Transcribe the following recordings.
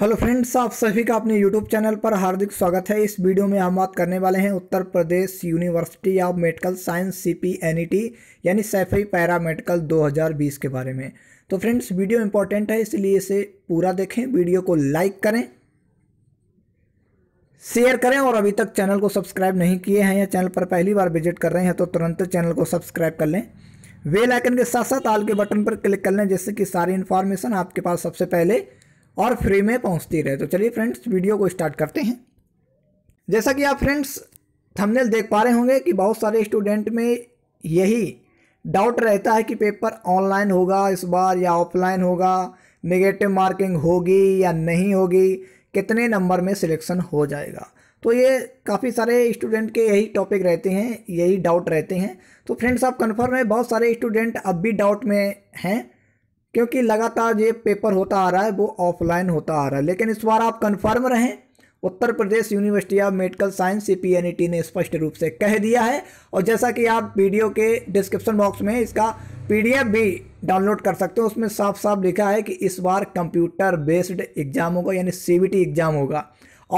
hello friends आप सभी का अपने यूट्यूब चैनल पर हार्दिक स्वागत है इस वीडियो में हम बात करने वाले हैं Uttar Pradesh university of medical science C P N E T यानी सैफई पैरा मेडिकल 2020 के बारे में तो फ्रेंड्स वीडियो इंपॉर्टेंट है इसलिए इसे पूरा देखें वीडियो को लाइक करें शेयर करें और अभी तक चैनल को सब्सक्राइब नहीं किए हैं या चैनल पर पहली बार विजिट कर रहे हैं तो तुरंत चैनल को सब्सक्राइब कर लें वेल आइकन के साथ साथ आल के बटन पर क्लिक कर लें जिससे कि सारी इन्फॉर्मेशन आपके पास सबसे पहले और फ्री में पहुंचती रहे तो चलिए फ्रेंड्स वीडियो को स्टार्ट करते हैं जैसा कि आप फ्रेंड्स थंबनेल देख पा रहे होंगे कि बहुत सारे स्टूडेंट में यही डाउट रहता है कि पेपर ऑनलाइन होगा इस बार या ऑफलाइन होगा नेगेटिव मार्किंग होगी या नहीं होगी कितने नंबर में सिलेक्शन हो जाएगा तो ये काफ़ी सारे स्टूडेंट के यही टॉपिक रहते हैं यही डाउट रहते हैं तो फ्रेंड्स आप कन्फर्म है बहुत सारे स्टूडेंट अब भी डाउट में हैं क्योंकि लगातार ये पेपर होता आ रहा है वो ऑफलाइन होता आ रहा है लेकिन इस बार आप कन्फर्म रहें Uttar Pradesh university of medical science C e ने स्पष्ट रूप से कह दिया है और जैसा कि आप वीडियो के डिस्क्रिप्शन बॉक्स में इसका पीडीएफ भी डाउनलोड कर सकते हो उसमें साफ साफ लिखा है कि इस बार कंप्यूटर बेस्ड एग्जाम होगा यानी सीबीटी एग्जाम होगा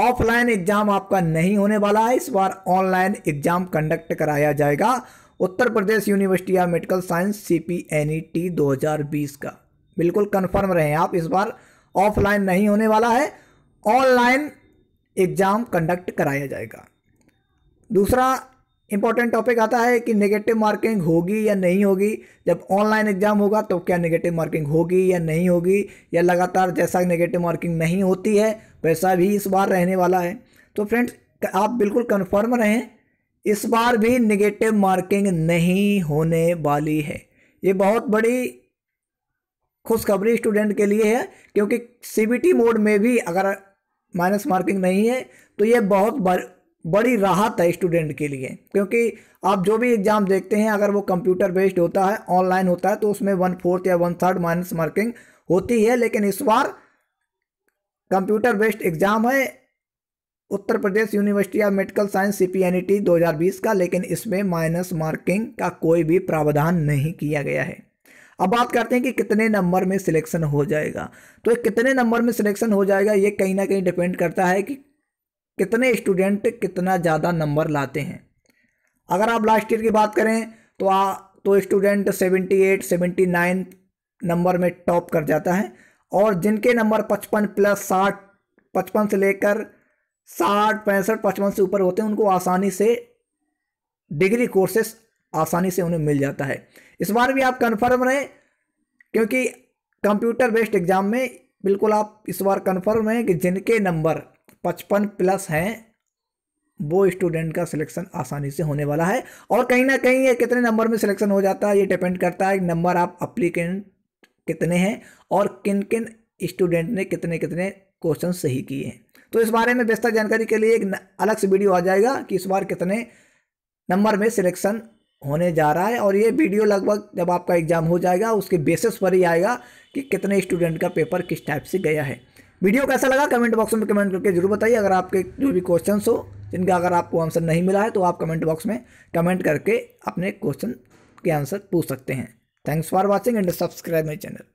ऑफलाइन एग्जाम आपका नहीं होने वाला है इस बार ऑनलाइन एग्जाम कंडक्ट कराया जाएगा Uttar Pradesh university of medical science C P N E T का बिल्कुल कन्फर्म रहें आप इस बार ऑफलाइन नहीं होने वाला है ऑनलाइन एग्ज़ाम कंडक्ट कराया जाएगा दूसरा इंपॉर्टेंट टॉपिक आता है कि नेगेटिव मार्किंग होगी या नहीं होगी जब ऑनलाइन एग्जाम होगा तो क्या नेगेटिव मार्किंग होगी या नहीं होगी या लगातार जैसा नेगेटिव मार्किंग नहीं होती है वैसा भी इस बार रहने वाला है तो फ्रेंड्स आप बिल्कुल कन्फर्म रहें इस बार भी नेगेटिव मार्किंग नहीं होने वाली है ये बहुत बड़ी खुशखबरी स्टूडेंट के लिए है क्योंकि सी मोड में भी अगर माइनस मार्किंग नहीं है तो ये बहुत बर, बड़ी राहत है स्टूडेंट के लिए क्योंकि आप जो भी एग्ज़ाम देखते हैं अगर वो कंप्यूटर बेस्ड होता है ऑनलाइन होता है तो उसमें वन फोर्थ या वन थर्ड माइनस मार्किंग होती है लेकिन इस बार कंप्यूटर बेस्ड एग्ज़ाम है Uttar Pradesh university of medical science C P N E T दो का लेकिन इसमें माइनस मार्किंग का कोई भी प्रावधान नहीं किया गया है अब बात करते हैं कि कितने नंबर में सिलेक्शन हो जाएगा तो कितने नंबर में सिलेक्शन हो जाएगा ये कहीं ना कहीं डिपेंड करता है कि कितने स्टूडेंट कितना ज़्यादा नंबर लाते हैं अगर आप लास्ट ईयर की बात करें तो आ तो student seventy eight seventy nine number में टॉप कर जाता है और जिनके नंबर पचपन प्लस साठ पचपन से लेकर साठ पैंसठ पचपन से ऊपर होते हैं उनको आसानी से डिग्री कोर्सेस आसानी से उन्हें मिल जाता है इस बार भी आप कन्फर्म रहें क्योंकि कंप्यूटर बेस्ड एग्ज़ाम में बिल्कुल आप इस बार कन्फर्म रहें कि जिनके नंबर पचपन प्लस हैं वो स्टूडेंट का सिलेक्शन आसानी से होने वाला है और कहीं ना कहीं ये कितने नंबर में सिलेक्शन हो जाता है ये डिपेंड करता है नंबर आप अप्लीकेंट कितने हैं और किन किन स्टूडेंट ने कितने कितने क्वेश्चन सही किए हैं तो इस बारे में विस्तार जानकारी के लिए एक अलग से वीडियो आ जाएगा कि इस बार कितने नंबर में सिलेक्शन होने जा रहा है और ये वीडियो लगभग जब आपका एग्ज़ाम हो जाएगा उसके बेसिस पर ही आएगा कि कितने स्टूडेंट का पेपर किस टाइप से गया है वीडियो कैसा लगा कमेंट बॉक्स में कमेंट करके जरूर बताइए अगर आपके जो भी क्वेश्चन हो जिनका अगर आपको आंसर नहीं मिला है तो आप कमेंट बॉक्स में कमेंट करके अपने क्वेश्चन के आंसर पूछ सकते हैं thanks for watching and subscribe my channel